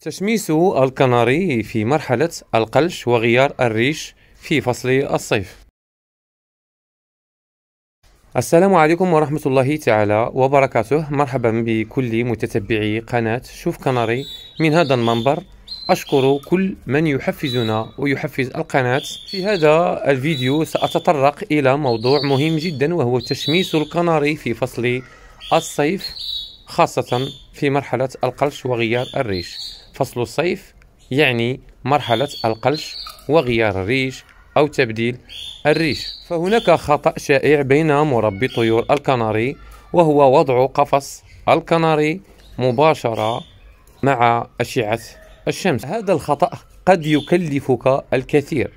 تشميس الكناري في مرحلة القلش وغيار الريش في فصل الصيف السلام عليكم ورحمة الله تعالى وبركاته مرحبا بكل متتبعي قناة شوف كناري من هذا المنبر أشكر كل من يحفزنا ويحفز القناة في هذا الفيديو سأتطرق إلى موضوع مهم جدا وهو تشميس الكناري في فصل الصيف خاصة في مرحلة القلش وغيار الريش فصل الصيف يعني مرحلة القلش وغيار الريش أو تبديل الريش فهناك خطأ شائع بين مربي طيور الكناري وهو وضع قفص الكناري مباشرة مع أشعة الشمس هذا الخطأ قد يكلفك الكثير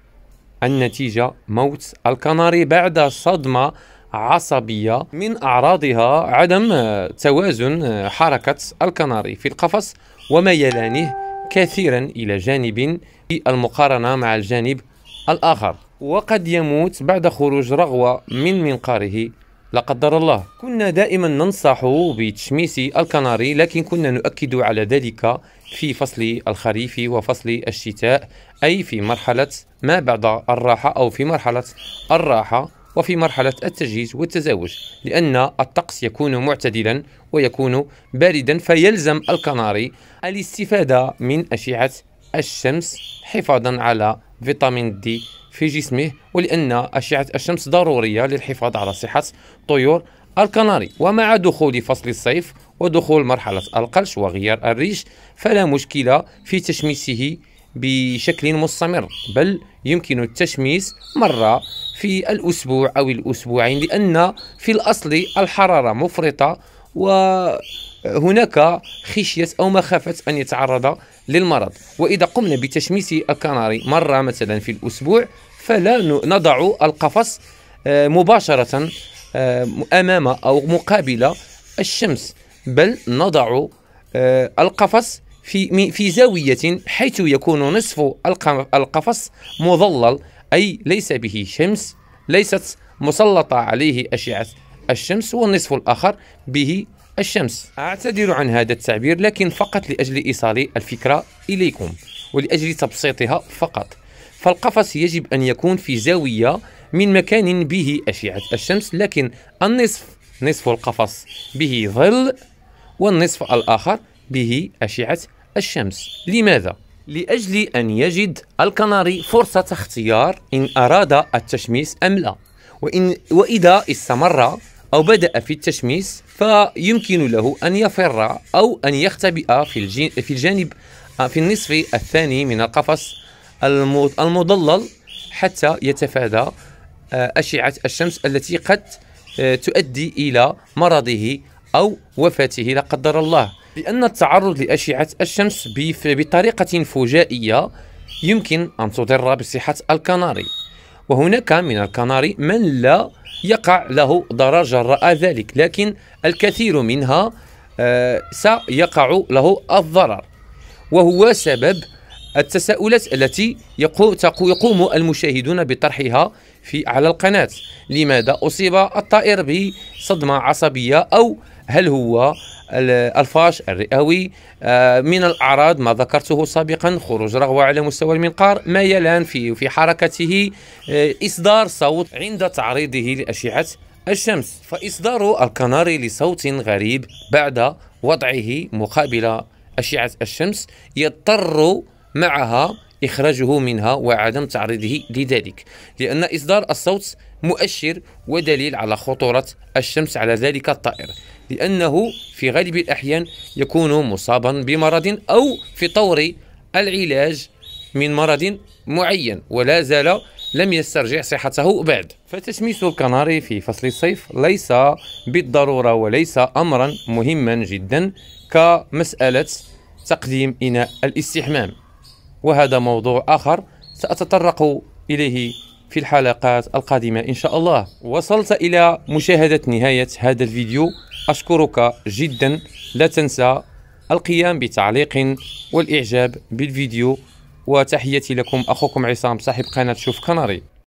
النتيجة موت الكناري بعد صدمة عصبية من أعراضها عدم توازن حركة الكناري في القفص وما يلانه كثيرا إلى جانب بالمقارنة مع الجانب الآخر وقد يموت بعد خروج رغوة من منقاره لا قدر الله كنا دائما ننصح بتشميس الكناري لكن كنا نؤكد على ذلك في فصل الخريف وفصل الشتاء أي في مرحلة ما بعد الراحة أو في مرحلة الراحة وفي مرحلة التجهيز والتزاوج لأن الطقس يكون معتدلا ويكون باردا فيلزم الكناري الاستفادة من أشعة الشمس حفاظا على فيتامين دي في جسمه ولأن أشعة الشمس ضرورية للحفاظ على صحة طيور الكناري ومع دخول فصل الصيف ودخول مرحلة القلش وغيار الريش فلا مشكلة في تشميسه بشكل مستمر بل يمكن التشميس مرة في الأسبوع أو الأسبوعين لأن في الأصل الحرارة مفرطة وهناك خشية أو مخافة أن يتعرض للمرض وإذا قمنا بتشميس الكناري مرة مثلا في الأسبوع فلا نضع القفص آه، مباشرة آه، أمام أو مقابل الشمس بل نضع آه، القفص في في زاوية حيث يكون نصف القفص مظلل أي ليس به شمس ليست مسلطة عليه أشعة الشمس والنصف الآخر به الشمس أعتذر عن هذا التعبير لكن فقط لأجل إيصال الفكرة إليكم ولأجل تبسيطها فقط فالقفص يجب أن يكون في زاوية من مكان به أشعة الشمس لكن النصف نصف القفص به ظل والنصف الآخر به أشعة الشمس لماذا؟ لأجل أن يجد الكناري فرصة اختيار إن أراد التشميس أم لا وإن وإذا استمر أو بدأ في التشميس فيمكن له أن يفر أو أن يختبئ في, في الجانب آه، في النصف الثاني من القفص المضلل حتى يتفادى آه، أشعة الشمس التي قد آه، تؤدي إلى مرضه أو وفاته لا قدر الله لأن التعرض لأشعة الشمس بطريقة فجائية يمكن أن تضر بصحة الكناري وهناك من الكناري من لا يقع له ضرر جراء ذلك لكن الكثير منها آه، سيقع له الضرر وهو سبب التساؤلات التي يقوم المشاهدون بطرحها في على القناة لماذا أصيب الطائر بصدمة عصبية أو هل هو الفاش الرئوي آه، من الأعراض ما ذكرته سابقا خروج رغوة على مستوى المنقار ما يلان في في حركته آه، إصدار صوت عند تعريضه لأشعة الشمس فإصدار الكناري لصوت غريب بعد وضعه مقابل أشعة الشمس يضطر معها إخراجه منها وعدم تعريضه لذلك لأن إصدار الصوت مؤشر ودليل على خطورة الشمس على ذلك الطائر لأنه في غالب الأحيان يكون مصابا بمرض أو في طور العلاج من مرض معين ولا زال لم يسترجع صحته بعد فتشميس الكناري في فصل الصيف ليس بالضرورة وليس أمرا مهما جدا كمسألة تقديم إناء الاستحمام وهذا موضوع آخر سأتطرق إليه في الحلقات القادمة إن شاء الله وصلت إلى مشاهدة نهاية هذا الفيديو أشكرك جدا لا تنسى القيام بتعليق والإعجاب بالفيديو وتحياتي لكم أخوكم عصام صاحب قناة شوف كناري